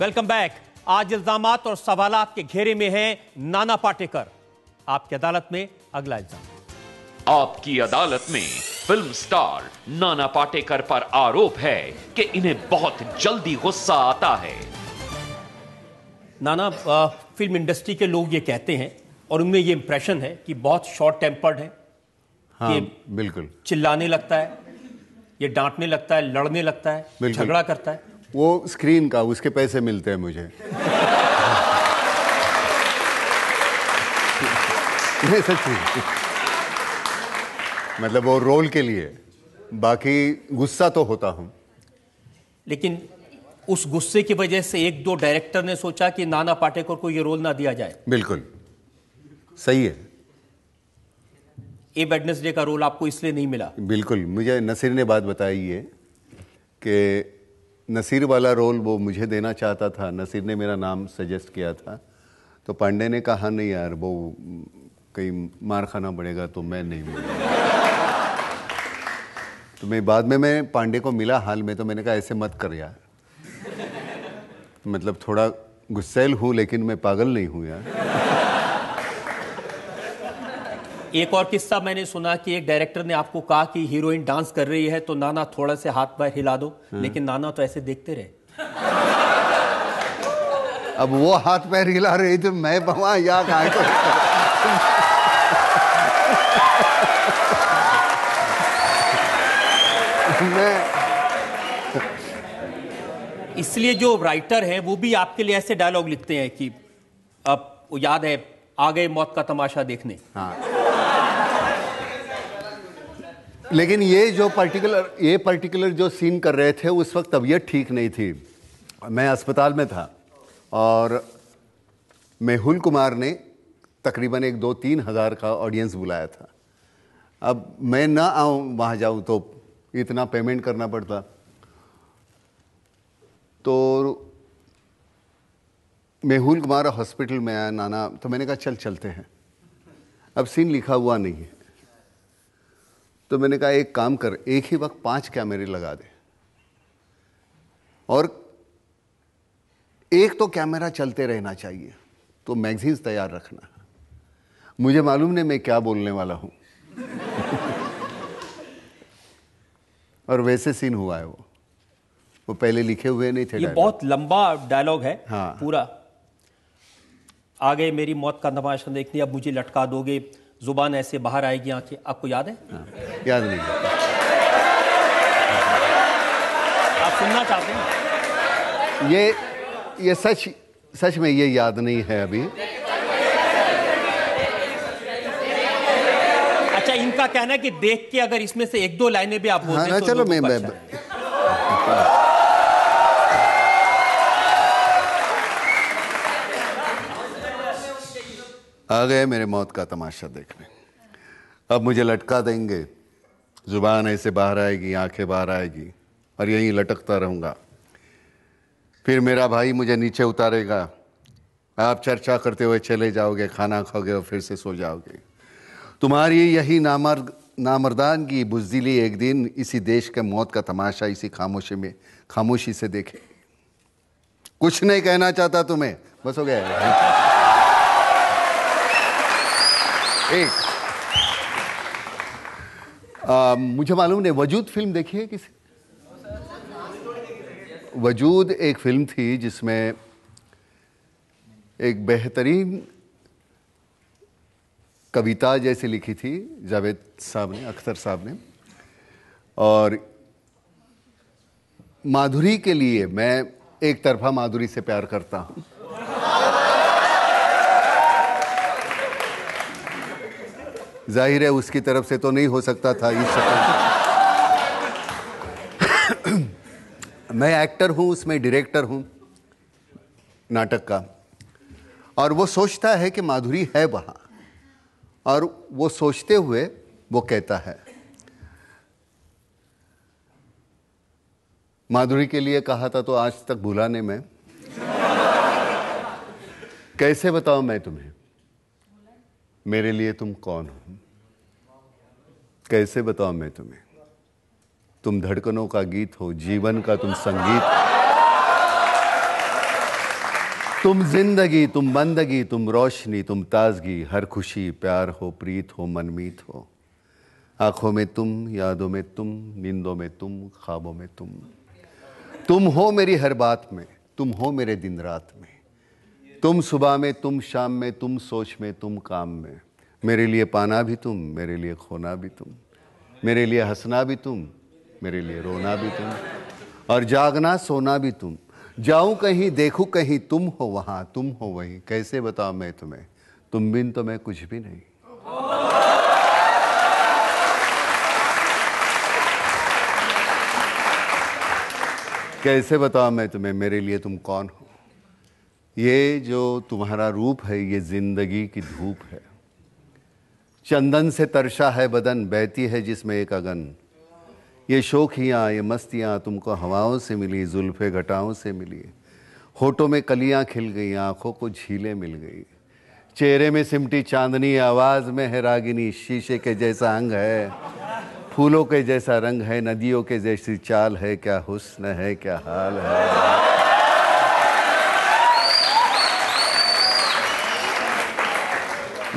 Welcome back आज इल्जाम और सवाल के घेरे में है नाना पाटेकर आपकी अदालत में अगला इल्जाम आपकी अदालत में फिल्म स्टार नाना पाटेकर पर आरोप है कि इन्हें बहुत जल्दी गुस्सा आता है नाना आ, फिल्म इंडस्ट्री के लोग ये कहते हैं और उनमें ये इंप्रेशन है कि बहुत शॉर्ट टेम्पर्ड है हाँ, बिल्कुल चिल्लाने लगता है ये डांटने लगता है लड़ने लगता है झगड़ा करता है वो स्क्रीन का उसके पैसे मिलते हैं मुझे नहीं सच्ची मतलब वो रोल के लिए बाकी गुस्सा तो होता हूँ लेकिन उस गुस्से की वजह से एक दो डायरेक्टर ने सोचा कि नाना पाटेकर को ये रोल ना दिया जाए बिल्कुल सही है ए बेडनेसडे का रोल आपको इसलिए नहीं मिला बिल्कुल मुझे नसीर ने बात बताई है कि नसीर वाला रोल वो मुझे देना चाहता था नसीर ने मेरा नाम सजेस्ट किया था तो पांडे ने कहा नहीं यार वो कहीं मार खाना पड़ेगा तो मैं नहीं तो मैं बाद में मैं पांडे को मिला हाल में तो मैंने कहा ऐसे मत कर यार मतलब थोड़ा गुस्सेल हूँ लेकिन मैं पागल नहीं हूँ यार एक और किस्सा मैंने सुना कि एक डायरेक्टर ने आपको कहा कि हीरोइन डांस कर रही है तो नाना थोड़ा से हाथ पैर हिला दो हम्म। लेकिन नाना तो ऐसे देखते रहे अब वो हाथ पैर हिला रही थी तो मैं बवा या कहा तो। इसलिए जो राइटर है वो भी आपके लिए ऐसे डायलॉग लिखते हैं कि अब याद है आ गए मौत का तमाशा देखने हाँ लेकिन ये जो पर्टिकुलर ये पर्टिकुलर जो सीन कर रहे थे उस वक्त तबीयत ठीक नहीं थी मैं अस्पताल में था और मेहुल कुमार ने तकरीबन एक दो तीन हज़ार का ऑडियंस बुलाया था अब मैं ना आऊँ वहाँ जाऊँ तो इतना पेमेंट करना पड़ता तो मेहुल कुमार हॉस्पिटल में आया नाना तो मैंने कहा चल चलते हैं अब सीन लिखा हुआ नहीं है तो मैंने कहा एक काम कर एक ही वक्त पांच कैमरे लगा दे और एक तो कैमरा चलते रहना चाहिए तो मैगजीन्स तैयार रखना मुझे मालूम नहीं मैं क्या बोलने वाला हूं और वैसे सीन हुआ है वो वो पहले लिखे हुए नहीं थे ये बहुत लंबा डायलॉग है हाँ। पूरा आगे मेरी मौत का तमाशा देखनी अब मुझे लटका दोगे जुबान ऐसे बाहर आएगी आंखें आपको याद है हाँ। याद नहीं आप सुनना चाहते हैं ये ये सच सच में ये याद नहीं है अभी अच्छा इनका कहना है कि देख के अगर इसमें से एक दो लाइनें भी आप बोल हाँ, तो चलो मैं, मैं आ गए मेरे मौत का तमाशा देखने अब मुझे लटका देंगे ज़ुबान ऐसे बाहर आएगी आंखें बाहर आएगी और यहीं लटकता रहूँगा फिर मेरा भाई मुझे नीचे उतारेगा आप चर्चा करते हुए चले जाओगे खाना खाओगे और फिर से सो जाओगे तुम्हारी यही नामर नामर्दान की बुजदिली एक दिन इसी देश के मौत का तमाशा इसी खामोशी में खामोशी से देखे कुछ नहीं कहना चाहता तुम्हें बस हो गया एक आ, मुझे मालूम नहीं वजूद फिल्म देखी है किसी वजूद एक फिल्म थी जिसमें एक बेहतरीन कविता जैसे लिखी थी जावेद साहब ने अख्तर साहब ने और माधुरी के लिए मैं एक तरफा माधुरी से प्यार करता हूँ जाहिर है उसकी तरफ से तो नहीं हो सकता था इस शक्ल मैं एक्टर हूँ उसमें डायरेक्टर हूँ नाटक का और वो सोचता है कि माधुरी है वहाँ और वो सोचते हुए वो कहता है माधुरी के लिए कहा था तो आज तक भुलाने में कैसे बताऊं मैं तुम्हें मेरे लिए तुम कौन हो कैसे बताओ मैं तुम्हें तुम धड़कनों का गीत हो जीवन का तुम संगीत तुम जिंदगी तुम बंदगी तुम रोशनी तुम ताजगी हर खुशी प्यार हो प्रीत हो मनमीत हो आंखों में तुम यादों में तुम नींदों में तुम ख्वाबों में तुम तुम हो मेरी हर बात में तुम हो मेरे दिन रात में तुम सुबह में तुम शाम में तुम सोच में तुम काम में मेरे लिए पाना भी तुम मेरे लिए खोना भी तुम मेरे लिए हंसना भी तुम मेरे लिए रोना भी तुम और जागना सोना भी तुम जाऊं कहीं देखूं कहीं तुम हो वहाँ तुम हो वहीं कैसे बताऊं मैं तुम्हें तुम बिन तो मैं कुछ भी नहीं कैसे बताऊं मैं तुम्हें मेरे लिए तुम कौन हो ये जो तुम्हारा रूप है ये जिंदगी की धूप है चंदन से तरशा है बदन बहती है जिसमें एक अगन ये शोखियाँ ये मस्तियाँ तुमको हवाओं से मिली जुल्फ़े घटाओं से मिली होठों में कलियाँ खिल गई आँखों को झीलें मिल गई चेहरे में सिमटी चांदनी आवाज़ में है रागिनी शीशे के जैसा अंग है फूलों के जैसा रंग है नदियों के जैसी चाल है क्या हुस्न है क्या हाल है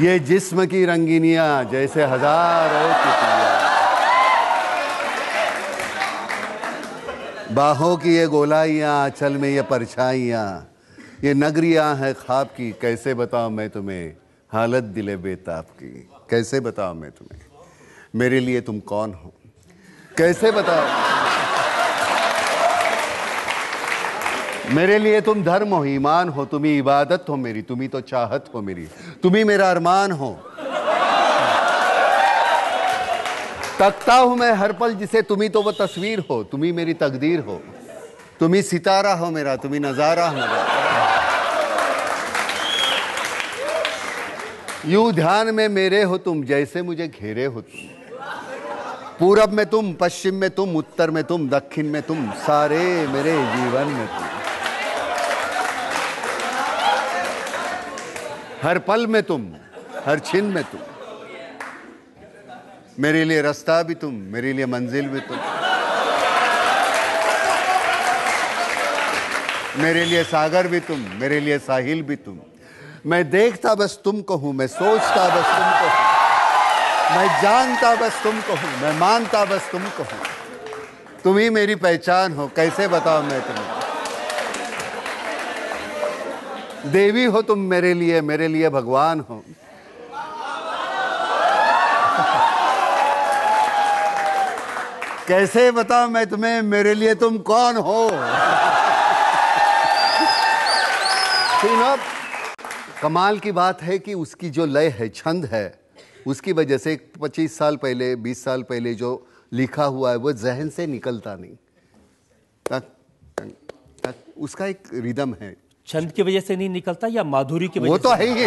ये जिस्म की रंगीनियां जैसे हजारों बाहों की ये गोलाइयां चल में ये परछाइया ये नगरिया हैं खाब की कैसे बताऊं मैं तुम्हें हालत दिले बेताब की कैसे बताऊं मैं तुम्हें मेरे लिए तुम कौन हो कैसे बताओ मेरे लिए तुम धर्म हो ईमान हो तुम्हें इबादत हो मेरी तुम्हें तो चाहत हो मेरी तुम्हें मेरा अरमान हो तकता हूं मैं हर पल जिसे तुम्हें तो वो तस्वीर हो तुम्हें मेरी तकदीर हो तुम्ही सितारा हो मेरा तुम्हें नज़ारा हो मेरा यू ध्यान में मेरे हो तुम जैसे मुझे घेरे हो तुम पूरब में तुम पश्चिम में तुम उत्तर में तुम दक्षिण में तुम सारे मेरे जीवन में तुम हर पल में तुम हर छिन में तुम मेरे लिए रास्ता भी तुम मेरे लिए मंजिल भी तुम मेरे लिए सागर भी तुम मेरे लिए साहिल भी तुम मैं देखता बस तुमको हूं मैं सोचता बस तुमको हूं मैं जानता बस तुमको हूं मैं मानता बस तुमको हूं तुम ही मेरी पहचान हो कैसे बताओ मैं तुम्हें देवी हो तुम मेरे लिए मेरे लिए भगवान हो कैसे बताओ मैं तुम्हें मेरे लिए तुम कौन हो कमाल की बात है कि उसकी जो लय है छंद है उसकी वजह से 25 साल पहले 20 साल पहले जो लिखा हुआ है वो जहन से निकलता नहीं तक, तक, तक, उसका एक रिदम है छंद की वजह से नहीं निकलता या माधुरी की वजह वो तो है ही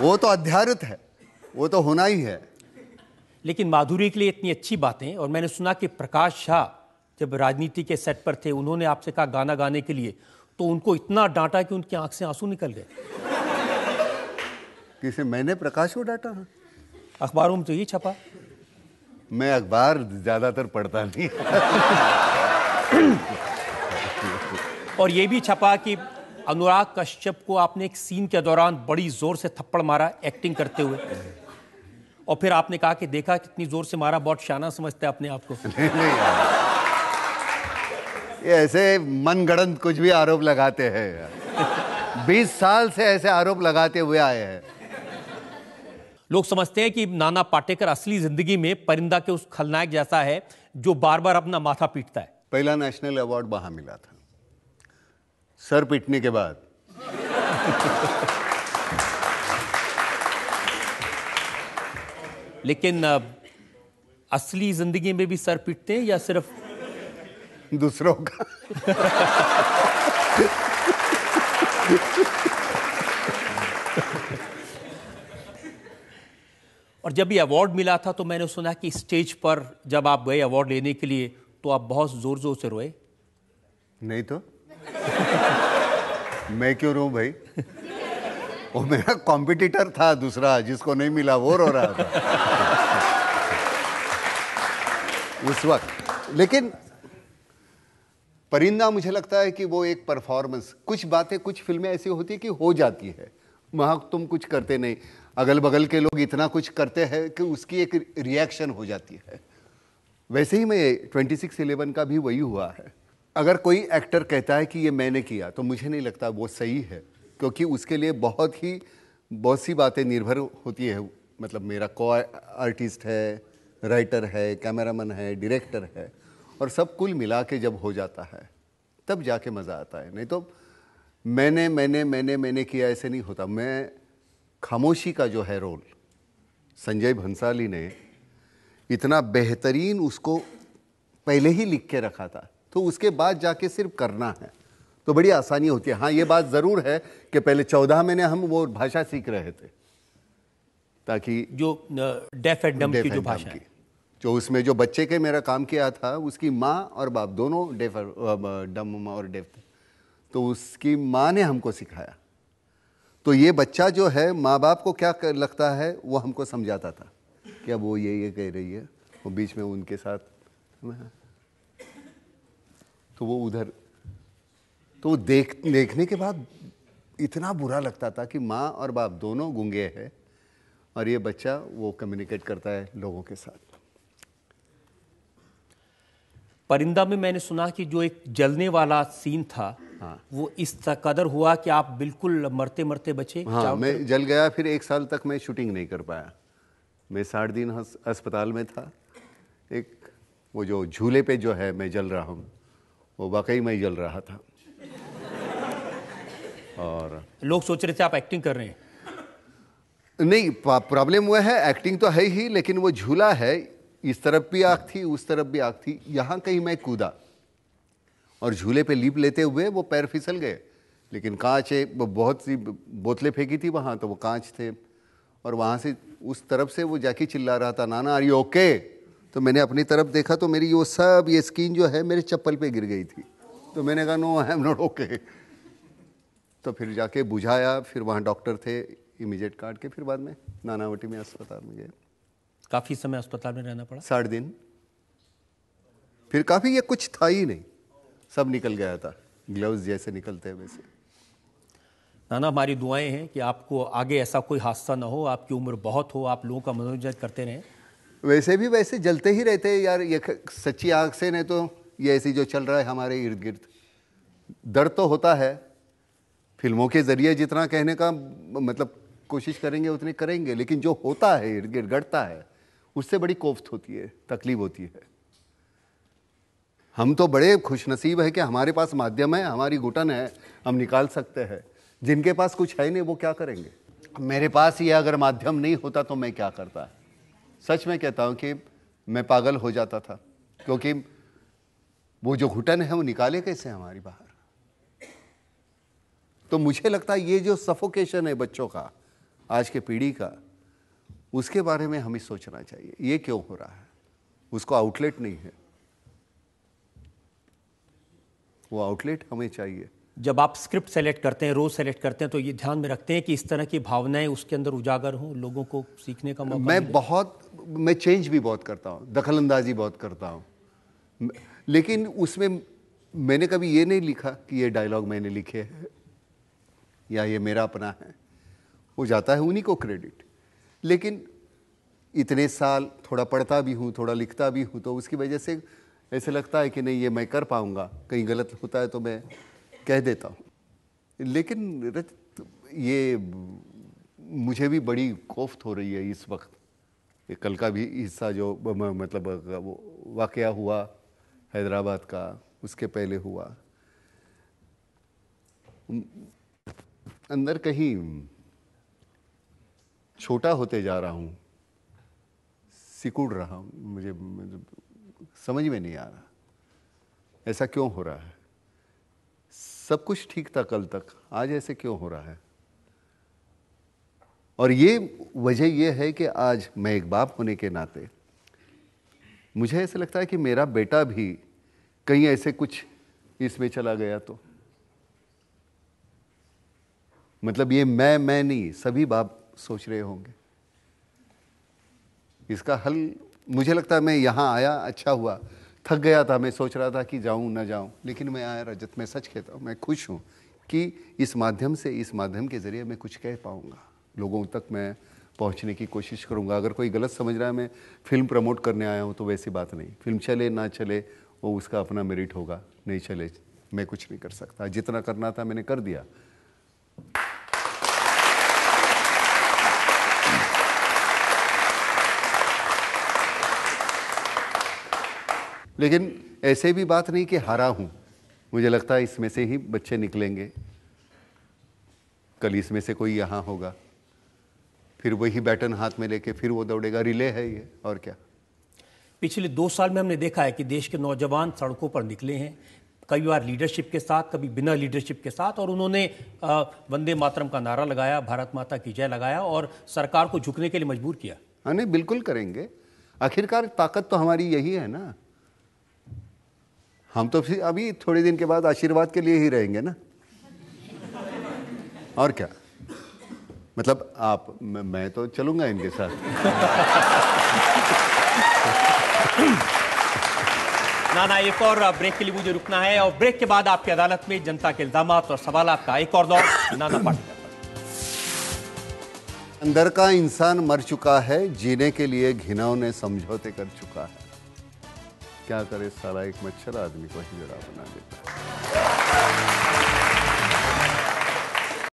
वो तो अध्यारित है वो तो होना ही है लेकिन माधुरी के लिए इतनी अच्छी बातें और मैंने सुना कि प्रकाश शाह जब राजनीति के सेट पर थे उन्होंने आपसे कहा गाना गाने के लिए तो उनको इतना डांटा कि उनकी आंख से आंसू निकल गए किसे मैंने प्रकाश को डांटा अखबारों में तो ये छपा मैं अखबार ज़्यादातर पढ़ता नहीं और ये भी छपा कि अनुराग कश्यप को आपने एक सीन के दौरान बड़ी जोर से थप्पड़ मारा एक्टिंग करते हुए और फिर आपने कहा कि देखा कितनी जोर से मारा बहुत शाना समझते अपने आप को ये ऐसे मनगढ़ंत कुछ भी आरोप लगाते हैं बीस साल से ऐसे आरोप लगाते हुए आए हैं लोग समझते हैं कि नाना पाटेकर असली जिंदगी में परिंदा के उस खलनायक जैसा है जो बार बार अपना माथा पीटता है पहला नेशनल अवार्ड वहां मिला था सर पीटने के बाद लेकिन असली जिंदगी में भी सर पीटते हैं या सिर्फ दूसरों का और जब ये अवार्ड मिला था तो मैंने सुना कि स्टेज पर जब आप गए अवार्ड लेने के लिए तो आप बहुत जोर जोर से रोए नहीं तो मैं क्यों रो भाई वो मेरा कॉम्पिटिटर था दूसरा जिसको नहीं मिला वो रो रहा था उस वक्त लेकिन परिंदा मुझे लगता है कि वो एक परफॉर्मेंस कुछ बातें कुछ फिल्में ऐसी होती कि हो जाती है वहां तुम कुछ करते नहीं अगल बगल के लोग इतना कुछ करते हैं कि उसकी एक रिएक्शन हो जाती है वैसे ही मैं ट्वेंटी सिक्स इलेवन का भी वही हुआ है अगर कोई एक्टर कहता है कि ये मैंने किया तो मुझे नहीं लगता वो सही है क्योंकि उसके लिए बहुत ही बहुत सी बातें निर्भर होती है मतलब मेरा को आर्टिस्ट है राइटर है कैमरामैन है डायरेक्टर है और सब कुल मिला के जब हो जाता है तब जाके मज़ा आता है नहीं तो मैंने मैंने मैंने मैंने किया ऐसे नहीं होता मैं खामोशी का जो है रोल संजय भंसाली ने इतना बेहतरीन उसको पहले ही लिख के रखा था तो उसके बाद जाके सिर्फ करना है तो बड़ी आसानी होती है हाँ ये बात ज़रूर है कि पहले चौदह महीने हम वो भाषा सीख रहे थे ताकि जो डेफ एंड डम की जो भाषा की जो उसमें जो बच्चे के मेरा काम किया था उसकी माँ और बाप दोनों डेफ डम और डेफ थे तो उसकी माँ ने हमको सिखाया तो ये बच्चा जो है माँ बाप को क्या कर लगता है वो हमको समझाता था कि अब वो ये ये कह रही है वो बीच में उनके साथ तो वो उधर तो वो देख देखने के बाद इतना बुरा लगता था कि माँ और बाप दोनों गूंगे हैं और ये बच्चा वो कम्युनिकेट करता है लोगों के साथ परिंदा में मैंने सुना कि जो एक जलने वाला सीन था हाँ। वो इस कदर हुआ कि आप बिल्कुल मरते मरते बचे हाँ मैं जल गया फिर एक साल तक मैं शूटिंग नहीं कर पाया मैं साठ दिन अस्पताल में था एक वो जो झूले पे जो है मैं जल रहा हूँ वो वाकई में जल रहा था और लोग सोच रहे थे आप एक्टिंग कर रहे हैं नहीं प्रॉब्लम वह है एक्टिंग तो है ही लेकिन वो झूला है इस तरफ भी आग थी उस तरफ भी आग थी यहाँ कहीं मैं कूदा और झूले पे लीप लेते हुए वो पैर फिसल गए लेकिन कांच है बहुत सी बोतलें फेंकी थी वहाँ तो वो कांच थे और वहाँ से उस तरफ से वो जाके चिल्ला रहा था नाना आर यू ओके तो मैंने अपनी तरफ देखा तो मेरी वो सब ये स्किन जो है मेरे चप्पल पे गिर गई थी तो मैंने कहा no I am not okay तो फिर जाके बुझाया फिर वहाँ डॉक्टर थे इमीजिएट काट के फिर बाद में नानावटी में अस्पताल में गए काफ़ी समय अस्पताल में रहना पड़ा साठ दिन फिर काफ़ी ये कुछ था ही नहीं सब निकल गया था ग्लव्स जैसे निकलते हैं वैसे नाना हमारी दुआएं हैं कि आपको आगे ऐसा कोई हादसा ना हो आपकी उम्र बहुत हो आप लोगों का मनोरंजन करते रहें वैसे भी वैसे जलते ही रहते हैं यार ये सच्ची आग से नहीं तो ये ऐसी जो चल रहा है हमारे इर्द गिर्द डर तो होता है फिल्मों के ज़रिए जितना कहने का मतलब कोशिश करेंगे उतने करेंगे लेकिन जो होता है इर्द गिर्द गढ़ता है उससे बड़ी कोफ्त होती है तकलीफ होती है हम तो बड़े खुशनसीब है कि हमारे पास माध्यम है हमारी घुटन है हम निकाल सकते हैं जिनके पास कुछ है नहीं वो क्या करेंगे मेरे पास ये अगर माध्यम नहीं होता तो मैं क्या करता है सच में कहता हूँ कि मैं पागल हो जाता था क्योंकि वो जो घुटन है वो निकाले कैसे हमारी बाहर तो मुझे लगता है ये जो सफोकेशन है बच्चों का आज के पीढ़ी का उसके बारे में हमें सोचना चाहिए ये क्यों हो रहा है उसको आउटलेट नहीं है वो आउटलेट हमें चाहिए जब आप स्क्रिप्ट सेलेक्ट करते हैं रोज सेलेक्ट करते हैं तो ये ध्यान में रखते हैं कि इस तरह की भावनाएं उसके अंदर उजागर हों लोगों को सीखने का मौका मैं बहुत मैं चेंज भी बहुत करता हूँ दखल अंदाजी बहुत करता हूँ लेकिन उसमें मैंने कभी ये नहीं लिखा कि ये डायलॉग मैंने लिखे हैं या ये मेरा अपना है वो जाता है उन्हीं को क्रेडिट लेकिन इतने साल थोड़ा पढ़ता भी हूँ थोड़ा लिखता भी हूँ तो उसकी वजह से ऐसे लगता है कि नहीं ये मैं कर पाऊँगा कहीं गलत होता है तो मैं कह देता हूँ लेकिन रजत ये मुझे भी बड़ी कोफ्त हो रही है इस वक्त कल का भी हिस्सा जो मतलब वो वाक़ हुआ हैदराबाद का उसके पहले हुआ अंदर कहीं छोटा होते जा रहा हूँ सिकुड़ रहा हूँ मुझे समझ में नहीं आ रहा ऐसा क्यों हो रहा है सब कुछ ठीक था कल तक आज ऐसे क्यों हो रहा है और ये वजह यह है कि आज मैं एक बाप होने के नाते मुझे ऐसा लगता है कि मेरा बेटा भी कहीं ऐसे कुछ इसमें चला गया तो मतलब ये मैं मैं नहीं सभी बाप सोच रहे होंगे इसका हल मुझे लगता है मैं यहाँ आया अच्छा हुआ थक गया था मैं सोच रहा था कि जाऊं ना जाऊं लेकिन मैं आया रजत मैं सच कहता हूँ मैं खुश हूँ कि इस माध्यम से इस माध्यम के ज़रिए मैं कुछ कह पाऊँगा लोगों तक मैं पहुँचने की कोशिश करूँगा अगर कोई गलत समझ रहा है मैं फिल्म प्रमोट करने आया हूँ तो वैसी बात नहीं फिल्म चले ना चले वो उसका अपना मेरिट होगा नहीं चले मैं कुछ नहीं कर सकता जितना करना था मैंने कर दिया लेकिन ऐसे भी बात नहीं कि हारा हूं मुझे लगता है इसमें से ही बच्चे निकलेंगे कल इसमें से कोई यहां होगा फिर वही बैटन हाथ में लेके फिर वो दौड़ेगा रिले है ये और क्या पिछले दो साल में हमने देखा है कि देश के नौजवान सड़कों पर निकले हैं कई बार लीडरशिप के साथ कभी बिना लीडरशिप के साथ और उन्होंने वंदे मातरम का नारा लगाया भारत माता की जय लगाया और सरकार को झुकने के लिए मजबूर किया हाँ, नहीं बिल्कुल करेंगे आखिरकार ताकत तो हमारी यही है ना हम तो फिर अभी थोड़े दिन के बाद आशीर्वाद के लिए ही रहेंगे ना और क्या मतलब आप मैं, मैं तो चलूंगा इनके साथ ना ना एक और ब्रेक के लिए मुझे रुकना है और ब्रेक के बाद आपकी अदालत में जनता के इल्जाम और सवाल आपका एक और दौर नाना पाटिल अंदर का इंसान मर चुका है जीने के लिए घिनौने समझौते कर चुका है क्या करे सारा एक मच्छर आदमी को हिजड़ा बना देता है